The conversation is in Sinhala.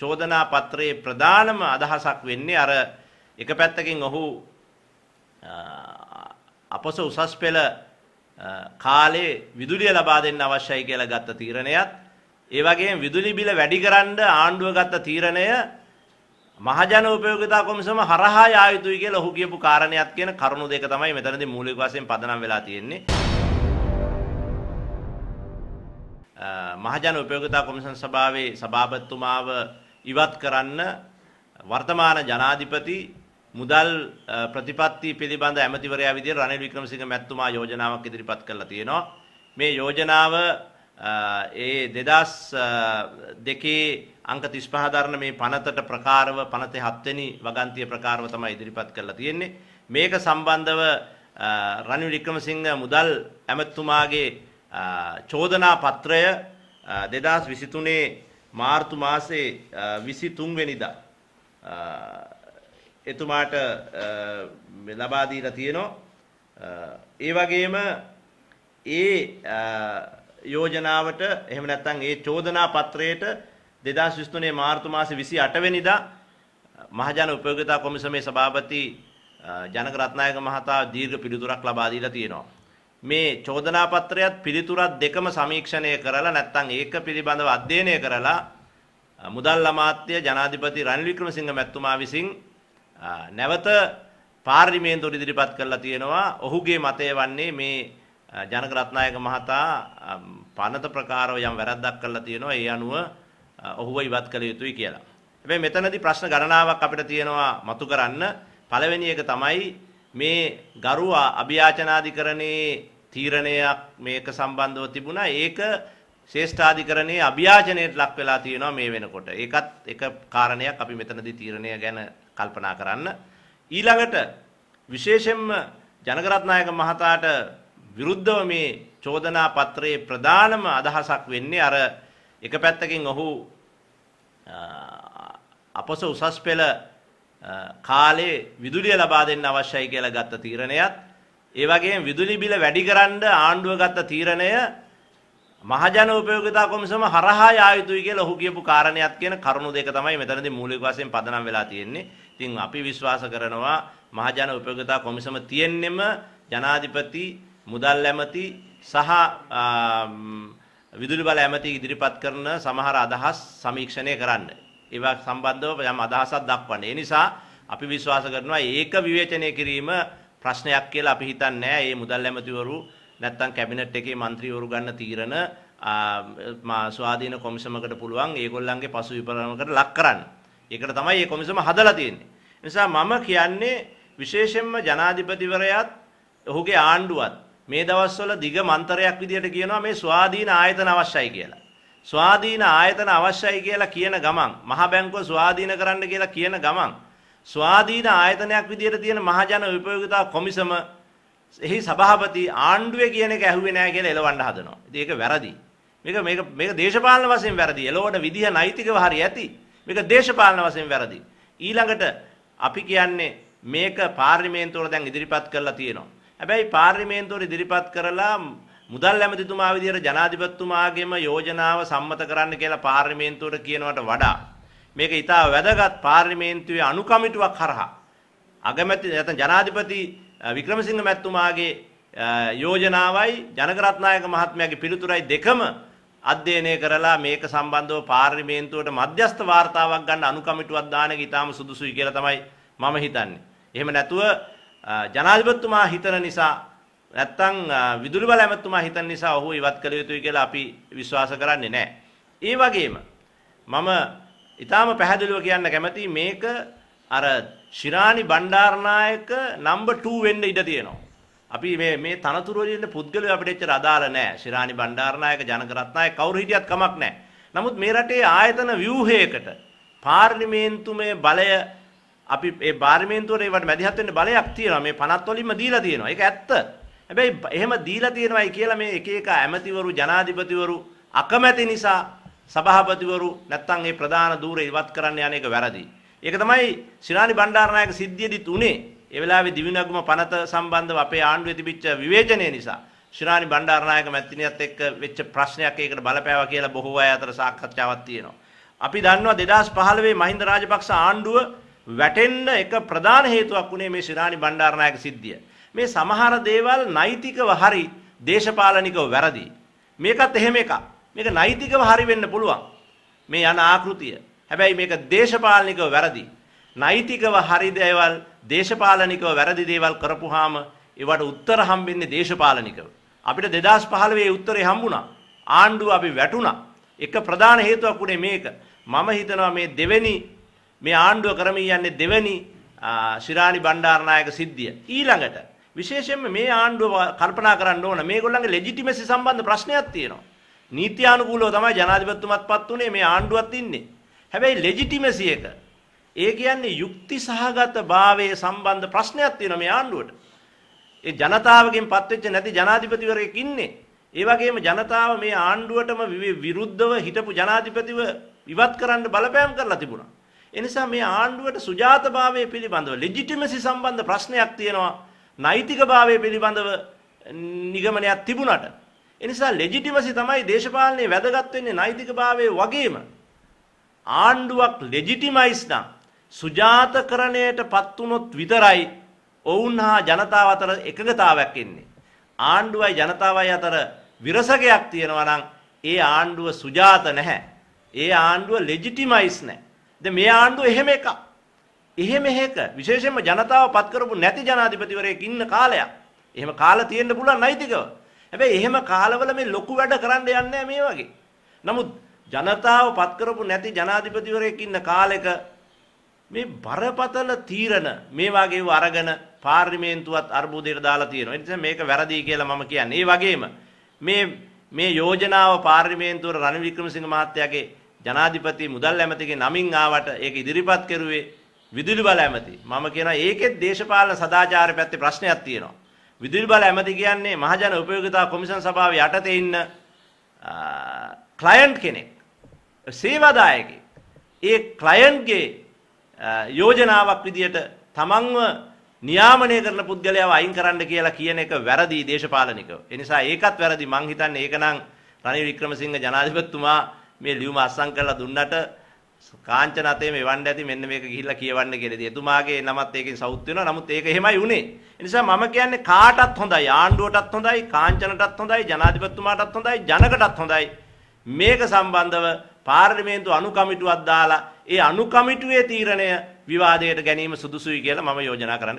චෝදනා පත්‍රයේ ප්‍රධානම අදහසක් වෙන්නේ අර එක පැත්තකින් ඔහු අපස උසස් පෙළ කාලේ විදුලිය ලබා දෙන්න අවශ්‍යයි කියලා ගත්ත තීරණයත් ඒ වගේම විදුලි බිල වැඩිකරන්න ආණ්ඩුව ගත්ත තීරණය මහජන උපයෝගිතා කොමිසම හරහා යා යුතුයි කියලා ඔහු කියපු කාරණයක් කියන කරුණු දෙක තමයි මෙතනදී මූලික වශයෙන් පදනම් වෙලා තියෙන්නේ. මහජන උපයෝගිතා කොමිසම් සභාවේ සභාපතිතුමාව ඉවත් කරන්න වර්තමාන ජනාධිපති මුදල් ප්‍රතිපත්ති පිළිබඳ ඇමතිවරයා විදිහට රනිල් වික්‍රමසිංහ මැතිතුමා යෝජනාවක් ඉදිරිපත් කරලා තියෙනවා. මේ යෝජනාව ඒ 2002 අංක 35 දරන මේ පනතට ප්‍රකාරව පනතේ 7 වෙනි වගන්තිය ප්‍රකාරව තමයි ඉදිරිපත් කරලා තියෙන්නේ. මේක සම්බන්ධව රනිල් වික්‍රමසිංහ මුදල් ඇමතිතුමාගේ චෝදනා පත්‍රය 2023 මාර්තු මාසේ 23 වෙනිදා එතුමාට ලබා දීලා තියෙනවා ඒ වගේම ඒ යෝජනාවට එහෙම නැත්නම් ඒ චෝදනා පත්‍රයට 2023 මාර්තු මාසේ 28 වෙනිදා මහජන උපයෝගිතා කොමිසමේ සභාපති ජනක රත්නායක මහතා දීර්ඝ පිළිතුරක් ලබා දීලා තියෙනවා මේ චෝදනා පත්‍රයත් පිළිතුරත් දෙකම සමීක්ෂණය කරලා නැත්නම් ඒක පිළිබඳව අධ්‍යයනය කරලා මුදල් අමාත්‍ය ජනාධිපති රනිල් වික්‍රමසිංහ මැතිතුමා විසින් නැවත පාර්ලිමේන්තුවට ඉදිරිපත් කරලා තියෙනවා ඔහුගේ මතය වන්නේ මේ ජනක රත්නායක මහතා පනත ප්‍රකාරව යම් වැරද්දක් කරලා තියෙනවා ඒ අනුව ඔහුව ඉවත් කළ යුතුයි කියලා. හැබැයි මෙතනදී ප්‍රශ්න ගණනාවක් අපිට තියෙනවා මතු කරන්න. පළවෙනි එක තමයි මේ ගරුවා අභියාචනාධිකරණයේ තීරණයක් මේක සම්බන්ධව තිබුණා. ඒක ශේෂ්ඨාධිකරණයේ අභියාචනයට ලක් වෙලා තියෙනවා මේ වෙනකොට. ඒකත් එක කාරණයක් අපි මෙතනදී තීරණය ගැන කල්පනා කරන්න. ඊළඟට විශේෂයෙන්ම ජනකරත්නායක මහතාට විරුද්ධව මේ චෝදනා පත්‍රයේ ප්‍රධානම අදහසක් වෙන්නේ අර එක පැත්තකින් ඔහු අපස උසස් පෙළ කාලේ විදුලිය ලබා දෙන්න අවශ්‍යයි කියලා ගත්ත තීරණයත් ඒ වගේම විදුලි බිල වැඩි කරන්න ආණ්ඩුව ගත්ත තීරණය මහජන උපයෝගිතා කොමිසම හරහා යා යුතුයි කියලා ඔහු කියපු කාරණයක් කියන කරුණු දෙක තමයි මෙතනදී මූලික වශයෙන් පදනම් වෙලා තියෙන්නේ. ඉතින් අපි විශ්වාස කරනවා මහජන උපයෝගිතා කොමිසම තියෙන්නෙම ජනාධිපති මුදල් ඇමති සහ විදුලි බල ඇමති ඉදිරිපත් කරන සමහර අදහස් සමීක්ෂණය කරන්න. ඒවා සම්බන්ධව යම් අදහසක් දක්වන්නේ. ඒ නිසා අපි විශ්වාස කරනවා ඒක විවේචනය කිරීම ප්‍රශ්නයක් කියලා අපි හිතන්නේ නැහැ. මේ මුදල් ඇමතිවරු නැත්තම් කැබිනට් එකේ മന്ത്രിවරු ගන්න තීරණ ස්වාධීන කොමිසමකට පුළුවන් ඒගොල්ලන්ගේ පසු විපරණකට ලක් කරන්න. ඒකට තමයි මේ කොමිසම හදලා තියෙන්නේ. නිසා මම කියන්නේ විශේෂයෙන්ම ජනාධිපතිවරයාත් ඔහුගේ ආණ්ඩුවත් මේ දවස්වල දිග මන්තරයක් විදියට කියනවා මේ ස්වාධීන ආයතන අවශ්‍යයි කියලා. ස්වාධීන ආයතන අවශ්‍යයි කියලා කියන ගමන් මහ බැංකුව ස්වාධීන කරන්න කියලා කියන ගමන් ස්වාධීන ආයතනයක් විදිහට තියෙන මහජන උපයෝගිතා කොමිසම එහි සභාපති ආණ්ඩුවේ කියන එක ඇහුවේ නැහැ කියලා එලවන්න හදනවා. ඉතින් ඒක වැරදි. මේක මේක මේක දේශපාලන වශයෙන් වැරදි. එලවන විදිහ නෛතිකව හරි ඇති. මේක දේශපාලන වශයෙන් වැරදි. ඊළඟට අපි කියන්නේ මේක පාර්ලිමේන්තුවට දැන් ඉදිරිපත් කරලා තියෙනවා. හැබැයි පාර්ලිමේන්තුවට ඉදිරිපත් කරලා මුදල් ඇමතිතුමා විදියට ජනාධිපතිතුමාගේම යෝජනාව සම්මත කරන්න කියලා පාර්ලිමේන්තුවට කියනවට වඩා මේක ඊටා වැදගත් පාර්ලිමේන්තුවේ අනුකමිටුවක් හරහා අගමැති නැත්නම් ජනාධිපති වික්‍රමසිංහ මැතිතුමාගේ යෝජනාවයි ජනකරත්නායක මහත්මයාගේ පිළිතුරයි දෙකම අධ්‍යයනය කරලා මේක සම්බන්ධව පාර්ලිමේන්තුවට මධ්‍යස්ථ වාර්තාවක් ගන්න අනුකමිටුවක් දාන එක ඊටාම සුදුසුයි කියලා තමයි මම හිතන්නේ. එහෙම නැතුව ජනාධිපතිතුමා හිතන නිසා නැත්තම් විදුලි බල ඇමතුමා හිතන නිසා ඔහු ඉවත් කළ යුතුයි කියලා අපි විශ්වාස කරන්නේ නැහැ. ඒ වගේම මම ඊටාම පැහැදිලිව කියන්න කැමතියි මේක අර ශිරාණි බණ්ඩාරනායක නම්බර් 2 වෙන්න ඉඩ තියෙනවා. අපි මේ මේ තනතුරු වලින් පුද්ගලයා අපිට එච්චර අදාළ නැහැ. ශිරාණි බණ්ඩාරනායක ජනකරත්නායක කවුරු හිටියත් කමක් නැහැ. නමුත් මේ රටේ ආයතන ව්‍යුහයකට පාර්ලිමේන්තුමේ බලය අපි ඒ පාර්ලිමේන්තුවේ ඒවට මැදිහත් වෙන්න බලයක් තියෙනවා. මේ 50 වලින්ම දීලා තියෙනවා. ඒක ඇත්ත. හැබැයි එහෙම දීලා තියෙනවයි කියලා මේ එක එක ඇමතිවරු ජනාධිපතිවරු අකමැති නිසා සභාපතිවරු නැත්තම් ඒ ප්‍රධාන ධූරය ඉවත් කරන්න යන එක වැරදි. ඒක තමයි ශිරාණි බණ්ඩාරනායක සිද්ධියදිත් උනේ. ඒ වෙලාවේ දිවිනගුම පනත සම්බන්ධව අපේ ආණ්ඩුවේ තිබිච්ච විවේචනය නිසා ශිරාණි බණ්ඩාරනායක මැතිණියත් එක්ක වෙච්ච ප්‍රශ්නයක් ඒකට බලපෑවා කියලා බොහෝ අය අතර සාකච්ඡාවක් තියෙනවා. අපි දන්නවා 2015 මහින්ද රාජපක්ෂ ආණ්ඩුව වැටෙන්න එක ප්‍රධාන හේතුවක් උනේ මේ ශිරාණි බණ්ඩාරනායක සිද්ධිය. මේ සමහර දේවල් නෛතිකව හරි දේශපාලනිකව වැරදි. මේකත් එහෙම එකක්. මේක නෛතිකව හරි වෙන්න පුළුවන්. මේ යන ආකෘතිය. හැබැයි මේක දේශපාලනිකව වැරදි. නෛතිකව හරි දේවල් දේශපාලනිකව වැරදි දේවල් කරපුවාම ඒවට උත්තර හම්බෙන්නේ දේශපාලනිකව. අපිට 2015 ඒ උත්තරේ හම්බුණා. ආණ්ඩුව අපි වැටුණා. එක ප්‍රධාන හේතුවක් උනේ මේක. මම හිතනවා මේ දෙවෙනි මේ ආණ්ඩුව කරමින් යන්නේ දෙවෙනි ශිරාණි බණ්ඩාරනායක සිද්ධිය. ඊළඟට විශේෂයෙන්ම මේ ආණ්ඩුව කල්පනා කරන්න ඕන මේගොල්ලන්ගේ ලෙජිටිමසි සම්බන්ධ ප්‍රශ්නයක් තියෙනවා. නීත්‍යානුකූලව තමයි ජනාධිපතිතුමත්පත් උනේ මේ ආණ්ඩුවත් ඉන්නේ. හැබැයි ලෙජිටිමසි එක ඒ කියන්නේ යුක්ති සහගත භාවයේ සම්බන්ධ ප්‍රශ්නයක් තියෙනවා මේ ආණ්ඩුවට. ඒ ජනතාවගෙන් පත්වෙච්ච නැති ජනාධිපතිවරයෙක් ඉන්නේ. ඒ වගේම ජනතාව මේ ආණ්ඩුවටම විරුද්ධව හිටපු ජනාධිපතිව ඉවත් කරන්න බලපෑම් කරලා තිබුණා. එනිසා මේ ආණ්ඩුවට සුජාතභාවය පිළිබඳව ලෙජිටිමසි සම්බන්ධ ප්‍රශ්නයක් තියෙනවා. නෛතිකභාවය පිළිබඳව නිගමනයක් තිබුණට එනිසා ලෙජිටිමසි තමයි දේශපාලනයේ වැදගත් වෙන්නේ නෛතිකභාවයේ වගේම ආණ්ඩුවක් ලෙජිටිමයිස් නම් සුජාතකරණයට පත් වුනොත් විතරයි ඔවුන් හා ජනතාව අතර එකගතාවයක් එන්නේ ආණ්ඩුවයි ජනතාවයි අතර විරසකයක් තියෙනවා නම් ඒ ආණ්ඩුව සුජාත නැහැ ඒ ආණ්ඩුව ලෙජිටිමයිස් නැහැ දැන් මේ ආණ්ඩුව එහෙම එකක් එහෙ මෙහෙක විශේෂයෙන්ම ජනතාව පත් කරපු නැති ජනාධිපතිවරයෙක් ඉන්න කාලයක්. එහෙම කාලා තියෙන්න පුළුවන් නෛතිකව. හැබැයි එහෙම කාලවල මේ ලොකු වැඩ කරන්න යන්නේ මේ වගේ. නමුත් ජනතාව පත් කරපු නැති ජනාධිපතිවරයෙක් ඉන්න කාලෙක මේ බරපතල තීරණ මේ වගේ අරගෙන පාර්ලිමේන්තුවත් අර්බුදයට දාලා තියෙනවා. ඒ නිසා මේක වැරදි කියලා මම කියන්නේ. ඒ වගේම මේ මේ යෝජනාව පාර්ලිමේන්තුවේ රනිල් වික්‍රමසිංහ මහත්තයාගේ ජනාධිපති මුදල් ඇමතිගේ නමින් ආවට ඒක ඉදිරිපත් කරුවේ විදුලි බල ඇමති මම කියනවා ඒකෙත් දේශපාලන සදාචාර පැත්තේ ප්‍රශ්නයක් තියෙනවා විදුලි බල ඇමති කියන්නේ මහජන උපයෝගිතා කොමිෂන් සභාවේ යටතේ ඉන්න ක්ලයන්ට් කෙනෙක් සේවාදායකෙක් ඒ ක්ලයන්ට්ගේ යෝජනාවක් විදියට තමන්ව නියාමනය කරන පුද්ගලයාව අයින් කරන්න කියලා කියන එක වැරදි දේශපාලනිකව. ඒ නිසා ඒකත් වැරදි මං හිතන්නේ ඒක නම් රනිල් වික්‍රමසිංහ ජනාධිපතිතුමා මේ ලියුම අත්සන් කරලා දුන්නට කාංචනාතේ මේ වණ්ඩ ඇති මෙන්න මේක ගිහිල්ලා කියවන්න කියලා. එතුමාගේ නමත් ඒකෙන් සවුත් වෙනවා. නමුත් ඒක එහෙමයි උනේ. ඒ නිසා මම කියන්නේ කාටත් හොඳයි. ආණ්ඩුවටත් හොඳයි, කාංචනටත් හොඳයි, ජනාධිපතිතුමාටත් හොඳයි, ජනකටත් හොඳයි. මේක සම්බන්ධව පාර්ලිමේන්තු අනුකමිටුවක් දාලා ඒ අනුකමිටුවේ තීරණය විවාදයට ගැනීම සුදුසුයි කියලා මම යෝජනා කරන්නේ.